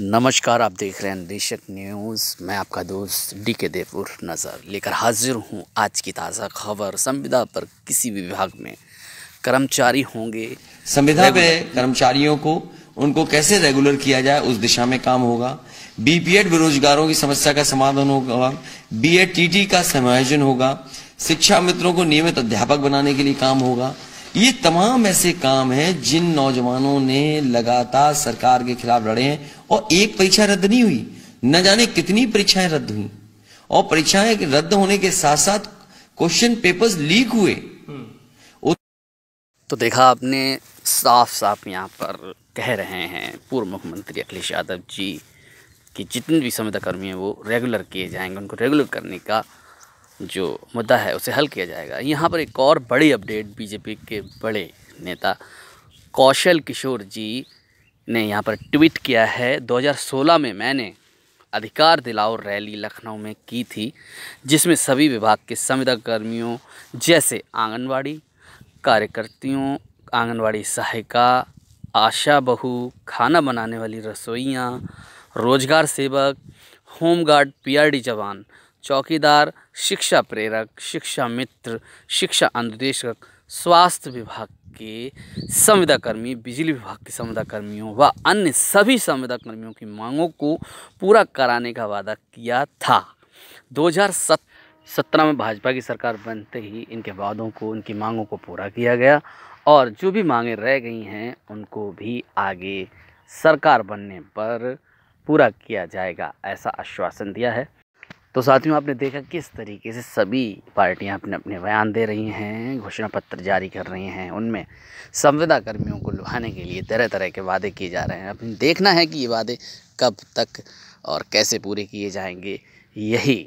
नमस्कार आप देख रहे हैं निदेशक न्यूज़ मैं आपका दोस्त डी के देवपुर नज़र लेकर हाजिर हूं आज की ताज़ा खबर संविदा पर किसी भी विभाग में कर्मचारी होंगे संविदा पे कर्मचारियों को उनको कैसे रेगुलर किया जाए उस दिशा में काम होगा बीपीएड बेरोजगारों की समस्या का समाधान होगा टी टीटी का समायोजन होगा शिक्षा मित्रों को नियमित अध्यापक बनाने के लिए काम होगा ये तमाम ऐसे काम हैं जिन नौजवानों ने लगातार सरकार के खिलाफ लड़े हैं और एक परीक्षा रद्द नहीं हुई न जाने कितनी परीक्षाएं रद्द हुई और परीक्षाएं रद्द होने के साथ साथ क्वेश्चन पेपर्स लीक हुए तो देखा आपने साफ साफ यहाँ पर कह रहे हैं पूर्व मुख्यमंत्री अखिलेश यादव जी कि जितने भी संविदा कर्मी हैं वो रेगुलर किए जाएंगे उनको रेगुलर करने का जो मुद्दा है उसे हल किया जाएगा यहाँ पर एक और बड़ी अपडेट बीजेपी के बड़े नेता कौशल किशोर जी ने यहाँ पर ट्वीट किया है 2016 में मैंने अधिकार दिलाओ रैली लखनऊ में की थी जिसमें सभी विभाग के संविदा कर्मियों जैसे आंगनवाड़ी कार्यकर्तियों आंगनवाड़ी सहायिका आशा बहु खाना बनाने वाली रसोइयाँ रोजगार सेवक होमगार्ड पीआरडी जवान चौकीदार शिक्षा प्रेरक शिक्षा मित्र शिक्षा अनुदेशक स्वास्थ्य विभाग के संविदा कर्मी बिजली विभाग के संविदा कर्मियों व अन्य सभी संविदा कर्मियों की मांगों को पूरा कराने का वादा किया था 2017 में भाजपा की सरकार बनते ही इनके वादों को उनकी मांगों को पूरा किया गया और जो भी मांगें रह गई हैं उनको भी आगे सरकार बनने पर पूरा किया जाएगा ऐसा आश्वासन दिया है तो साथियों आपने देखा किस तरीके से सभी पार्टियां अपने अपने बयान दे रही हैं घोषणा पत्र जारी कर रही हैं उनमें संविदा कर्मियों को लुभाने के लिए तरह तरह के वादे किए जा रहे हैं अब देखना है कि ये वादे कब तक और कैसे पूरे किए जाएंगे यही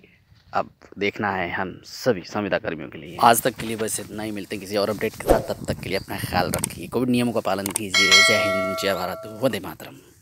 अब देखना है हम सभी संविदा कर्मियों के लिए आज तक के लिए बस इतना ही मिलते हैं किसी और अपडेट के साथ तब तक के लिए अपना ख्याल रखिए कोविड नियमों का पालन कीजिए जय हिंद जय भारत वंदे मातरम